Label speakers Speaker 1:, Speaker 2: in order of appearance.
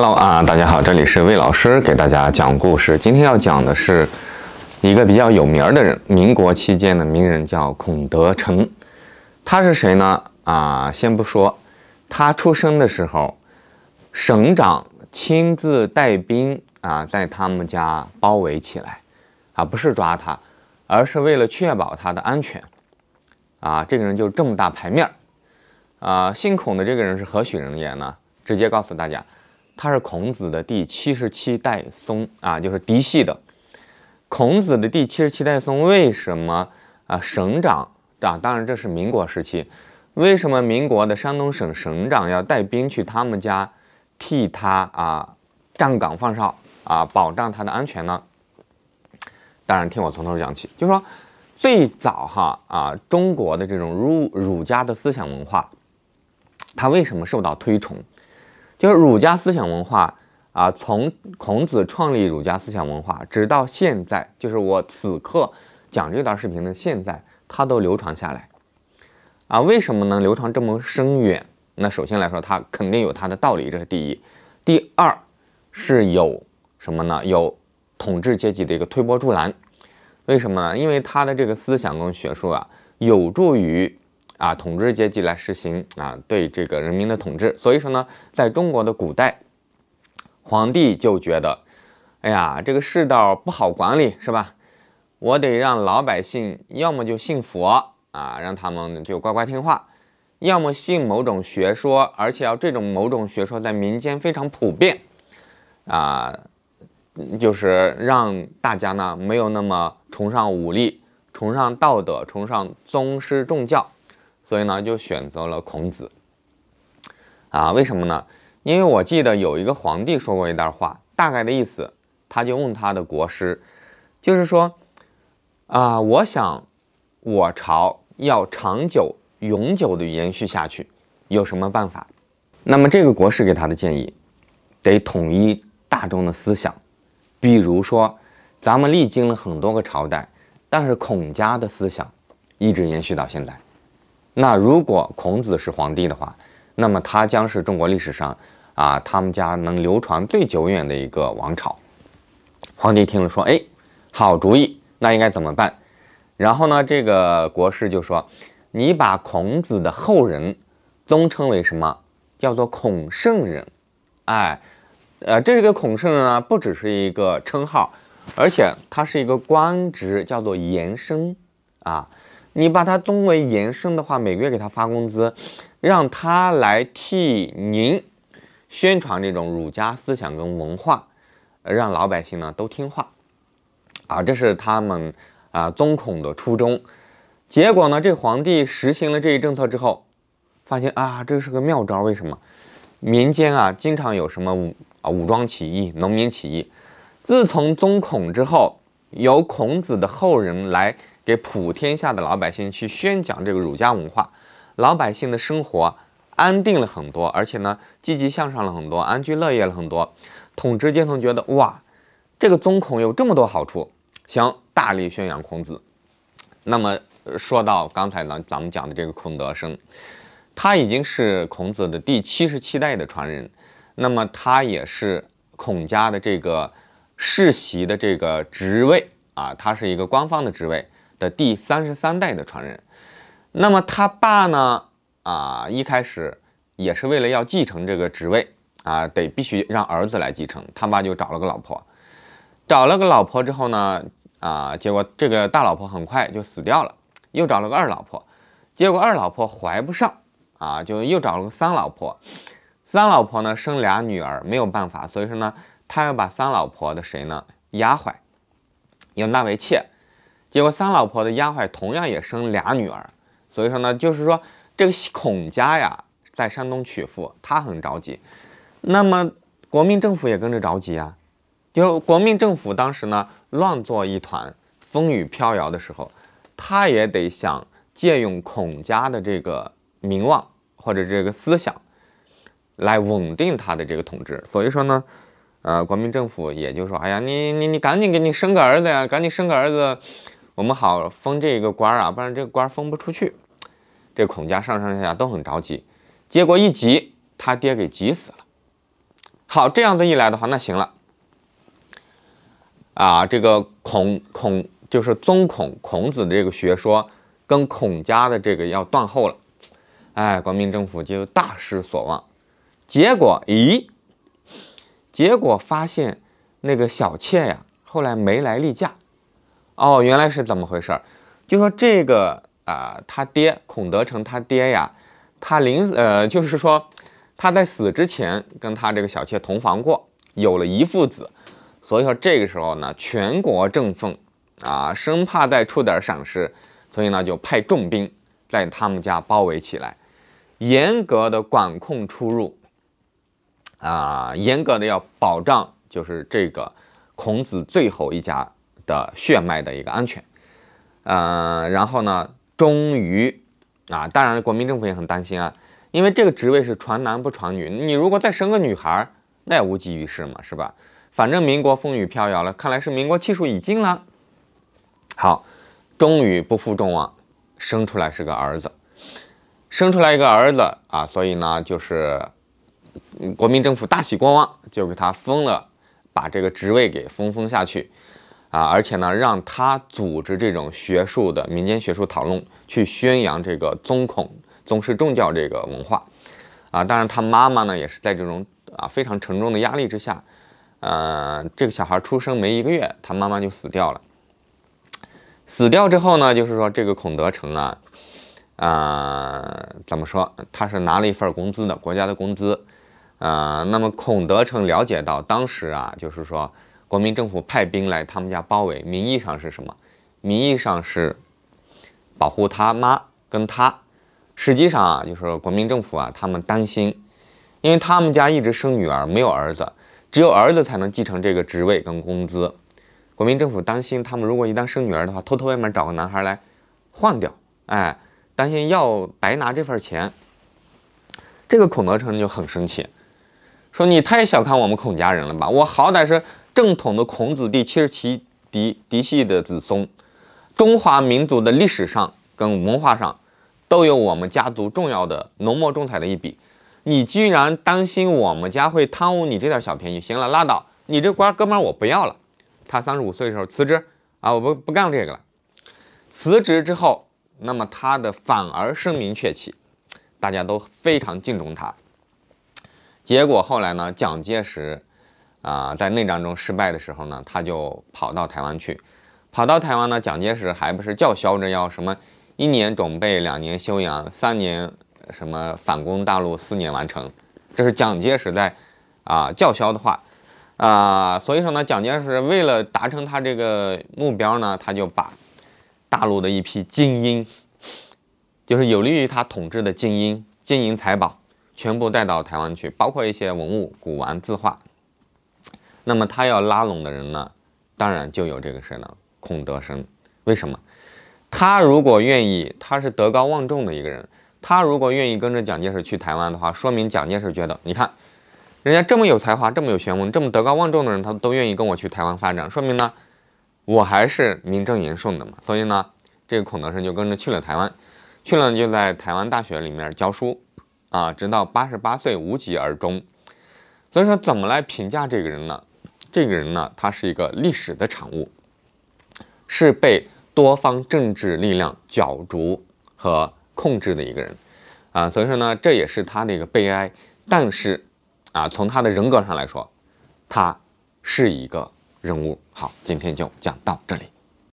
Speaker 1: Hello 啊，大家好，这里是魏老师给大家讲故事。今天要讲的是一个比较有名儿的人，民国期间的名人叫孔德成。他是谁呢？啊，先不说，他出生的时候，省长亲自带兵啊，在他们家包围起来，啊，不是抓他，而是为了确保他的安全。啊，这个人就这么大牌面儿。啊，姓孔的这个人是何许人也呢？直接告诉大家。他是孔子的第七十七代孙啊，就是嫡系的孔子的第七十七代孙。为什么啊？省长啊，当然这是民国时期，为什么民国的山东省省长要带兵去他们家替他啊站岗放哨啊，保障他的安全呢？当然，听我从头讲起，就说最早哈啊，中国的这种儒儒家的思想文化，他为什么受到推崇？就是儒家思想文化啊，从孔子创立儒家思想文化，直到现在，就是我此刻讲这段视频的现在，它都流传下来啊。为什么能流传这么深远？那首先来说，它肯定有它的道理，这是第一。第二，是有什么呢？有统治阶级的一个推波助澜。为什么呢？因为他的这个思想跟学术啊，有助于。啊，统治阶级来实行啊，对这个人民的统治。所以说呢，在中国的古代，皇帝就觉得，哎呀，这个世道不好管理，是吧？我得让老百姓要么就信佛啊，让他们就乖乖听话；要么信某种学说，而且要这种某种学说在民间非常普遍，啊，就是让大家呢没有那么崇尚武力，崇尚道德，崇尚宗师重教。所以呢，就选择了孔子啊？为什么呢？因为我记得有一个皇帝说过一段话，大概的意思，他就问他的国师，就是说，啊，我想我朝要长久、永久的延续下去，有什么办法？那么这个国师给他的建议，得统一大众的思想。比如说，咱们历经了很多个朝代，但是孔家的思想一直延续到现在。那如果孔子是皇帝的话，那么他将是中国历史上啊他们家能流传最久远的一个王朝。皇帝听了说：“哎，好主意，那应该怎么办？”然后呢，这个国师就说：“你把孔子的后人尊称为什么？叫做孔圣人。”哎，呃，这个孔圣人啊，不只是一个称号，而且他是一个官职，叫做延生啊。你把他作为延伸的话，每个月给他发工资，让他来替您宣传这种儒家思想跟文化，让老百姓呢都听话，啊，这是他们啊宗孔的初衷。结果呢，这皇帝实行了这一政策之后，发现啊这是个妙招。为什么？民间啊经常有什么啊武装起义、农民起义。自从宗孔之后，由孔子的后人来。给普天下的老百姓去宣讲这个儒家文化，老百姓的生活安定了很多，而且呢积极向上了很多，安居乐业了很多。统治阶层觉得哇，这个宗孔有这么多好处，想大力宣扬孔子。那么说到刚才呢，咱们讲的这个孔德生，他已经是孔子的第七十七代的传人，那么他也是孔家的这个世袭的这个职位啊，他是一个官方的职位。的第三十三代的传人，那么他爸呢？啊，一开始也是为了要继承这个职位啊，得必须让儿子来继承。他爸就找了个老婆，找了个老婆之后呢，啊，结果这个大老婆很快就死掉了，又找了个二老婆，结果二老婆怀不上，啊，就又找了个三老婆，三老婆呢生俩女儿没有办法，所以说呢，他要把三老婆的谁呢，丫鬟，要纳为妾。结果三老婆的丫鬟同样也生俩女儿，所以说呢，就是说这个孔家呀，在山东曲阜，他很着急。那么国民政府也跟着着急啊，就国民政府当时呢，乱作一团，风雨飘摇的时候，他也得想借用孔家的这个名望或者这个思想，来稳定他的这个统治。所以说呢，呃，国民政府也就说，哎呀，你你你赶紧给你生个儿子呀，赶紧生个儿子。我们好封这个官啊，不然这个官封不出去。这孔家上上下下都很着急，结果一急，他爹给急死了。好，这样子一来的话，那行了。啊，这个孔孔就是宗孔孔子的这个学说，跟孔家的这个要断后了。哎，国民政府就大失所望。结果，咦？结果发现那个小妾呀，后来没来例假。哦，原来是怎么回事儿？就说这个啊，他爹孔德成他爹呀，他临呃，就是说他在死之前跟他这个小妾同房过，有了一父子，所以说这个时候呢，全国振奋啊，生怕再出点闪失，所以呢就派重兵在他们家包围起来，严格的管控出入啊，严格的要保障就是这个孔子最后一家。的血脉的一个安全，呃，然后呢，终于啊，当然国民政府也很担心啊，因为这个职位是传男不传女，你如果再生个女孩，那也无济于事嘛，是吧？反正民国风雨飘摇了，看来是民国气数已尽了。好，终于不负众望，生出来是个儿子，生出来一个儿子啊，所以呢，就是国民政府大喜过望，就给他封了，把这个职位给封封下去。啊，而且呢，让他组织这种学术的民间学术讨论，去宣扬这个宗孔宗师重教这个文化，啊，当然他妈妈呢也是在这种啊非常沉重的压力之下，呃，这个小孩出生没一个月，他妈妈就死掉了。死掉之后呢，就是说这个孔德成啊，啊，怎么说？他是拿了一份工资的，国家的工资，啊，那么孔德成了解到当时啊，就是说。国民政府派兵来他们家包围，名义上是什么？名义上是保护他妈跟他。实际上啊，就是国民政府啊，他们担心，因为他们家一直生女儿，没有儿子，只有儿子才能继承这个职位跟工资。国民政府担心，他们如果一旦生女儿的话，偷偷外面找个男孩来换掉。哎，担心要白拿这份钱。这个孔德成就很生气，说：“你太小看我们孔家人了吧？我好歹是。”正统的孔子第七十七嫡嫡系的子孙，中华民族的历史上跟文化上，都有我们家族重要的浓墨重彩的一笔。你居然担心我们家会贪污你这点小便宜？行了，拉倒，你这官哥们儿我不要了。他三十五岁的时候辞职啊，我不不干这个了。辞职之后，那么他的反而声名鹊起，大家都非常敬重他。结果后来呢，蒋介石。啊，在内战中失败的时候呢，他就跑到台湾去，跑到台湾呢，蒋介石还不是叫嚣着要什么一年准备，两年休养，三年什么反攻大陆，四年完成，这是蒋介石在啊叫嚣的话，啊，所以说呢，蒋介石为了达成他这个目标呢，他就把大陆的一批精英，就是有利于他统治的精英、金银财宝，全部带到台湾去，包括一些文物、古玩、字画。那么他要拉拢的人呢，当然就有这个谁呢？孔德生。为什么？他如果愿意，他是德高望重的一个人。他如果愿意跟着蒋介石去台湾的话，说明蒋介石觉得，你看，人家这么有才华、这么有学问、这么德高望重的人，他都愿意跟我去台湾发展，说明呢，我还是名正言顺的嘛。所以呢，这个孔德生就跟着去了台湾，去了就在台湾大学里面教书，啊，直到八十八岁无疾而终。所以说，怎么来评价这个人呢？这个人呢，他是一个历史的产物，是被多方政治力量角逐和控制的一个人，啊，所以说呢，这也是他的一个悲哀。但是，啊，从他的人格上来说，他是一个人物。好，今天就讲到这里。